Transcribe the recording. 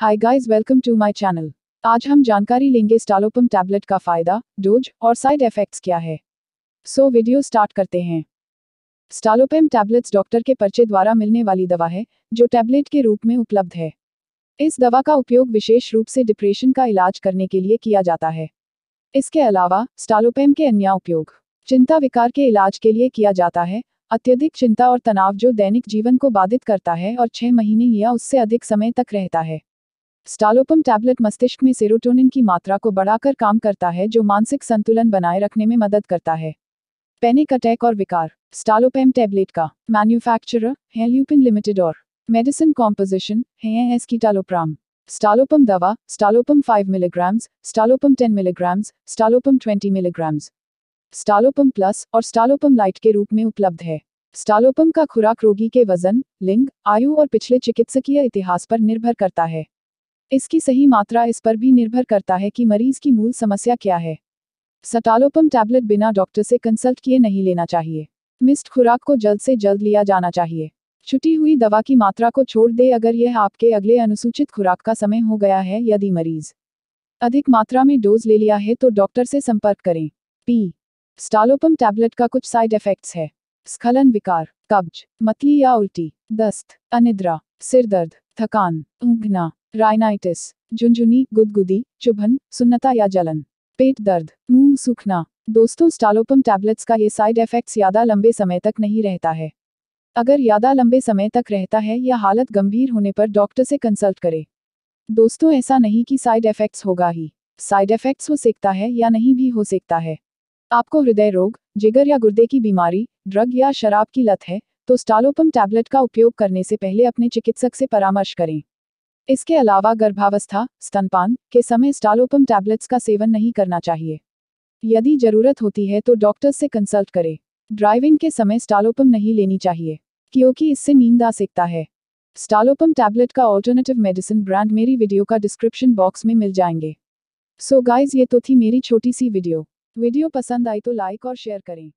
hi guys welcome to my channel आज हम जानकारी लेंगे स्टालोपम टैबलेट का फायदा डोज और साइड इफेक्ट्स क्या है सो so, वीडियो स्टार्ट करते हैं स्टालोपेम टैबलेट्स डॉक्टर के पर्चे द्वारा मिलने वाली दवा है जो टैबलेट के रूप में उपलब्ध है इस दवा का उपयोग विशेष रूप से डिप्रेशन का इलाज करने के लिए किया जाता है इसके अलावा स्टालोपेम के अन्य उपयोग चिंता विकार के इलाज के लिए किया जाता है अत्यधिक चिंता और तनाव जो दैनिक जीवन को बाधित करता है और छह महीने या उससे अधिक समय तक रहता है स्टालोपम टैबलेट मस्तिष्क में सेरोटोनिन की मात्रा को बढ़ाकर काम करता है जो मानसिक संतुलन बनाए रखने में मदद करता है पैनिक अटैक और विकार स्टालोपेम टैबलेट का मैन्युफैक्चरर है ल्यूपिन लिमिटेड और मेडिसिन कॉम्पोजिशन है टालोप्राम स्टालोपम दवा Stalopam 5 milligrams Stalopam 10 milligrams Stalopam 20 milligrams Stalopam plus और स्टालोपम लाइट के रूप में उपलब्ध है स्टालोपम का खुराक रोगी के वजन लिंग आयु और पिछले चिकित्सकीय इतिहास पर निर्भर करता है इसकी सही मात्रा इस पर भी निर्भर करता है कि मरीज की मूल समस्या क्या है सटालोपम टैबलेट बिना डॉक्टर से कंसल्ट किए नहीं लेना चाहिए मिस्ड खुराक को जल्द से जल्द लिया जाना चाहिए छुटी हुई दवा की मात्रा को छोड़ दे अगर यह आपके अगले अनुसूचित खुराक का समय हो गया है यदि मरीज अधिक मात्रा में डोज ले लिया है तो डॉक्टर से संपर्क करें पी स्टालोपम टैबलेट का कुछ साइड इफेक्ट्स है स्खलन विकार कब्ज मतली या उल्टी दस्त अनिद्रा सिरदर्द थकान उंगना राइनाइटिस झुंझुनी गुदगुदी चुभन सुन्नता या जलन पेट दर्द मुंह सूखना दोस्तों स्टालोपम टैबलेट्स का ये साइड इफेक्ट्स ज़्यादा लंबे समय तक नहीं रहता है अगर ज़्यादा लंबे समय तक रहता है या हालत गंभीर होने पर डॉक्टर से कंसल्ट करें दोस्तों ऐसा नहीं कि साइड इफेक्ट्स होगा ही साइड इफेक्ट्स हो सकता है या नहीं भी हो सकता है आपको हृदय रोग जिगर या गुर्दे की बीमारी ड्रग या शराब की लत है तो स्टालोपम टैबलेट का उपयोग करने से पहले अपने चिकित्सक से परामर्श करें इसके अलावा गर्भावस्था स्तनपान के समय स्टालोपम टैबलेट्स का सेवन नहीं करना चाहिए यदि जरूरत होती है तो डॉक्टर से कंसल्ट करें ड्राइविंग के समय स्टालोपम नहीं लेनी चाहिए क्योंकि इससे नींद आ सकता है स्टालोपम टैबलेट का ऑल्टरनेटिव मेडिसिन ब्रांड मेरी वीडियो का डिस्क्रिप्शन बॉक्स में मिल जाएंगे सो so गाइज ये तो थी मेरी छोटी सी वीडियो वीडियो पसंद आई तो लाइक और शेयर करें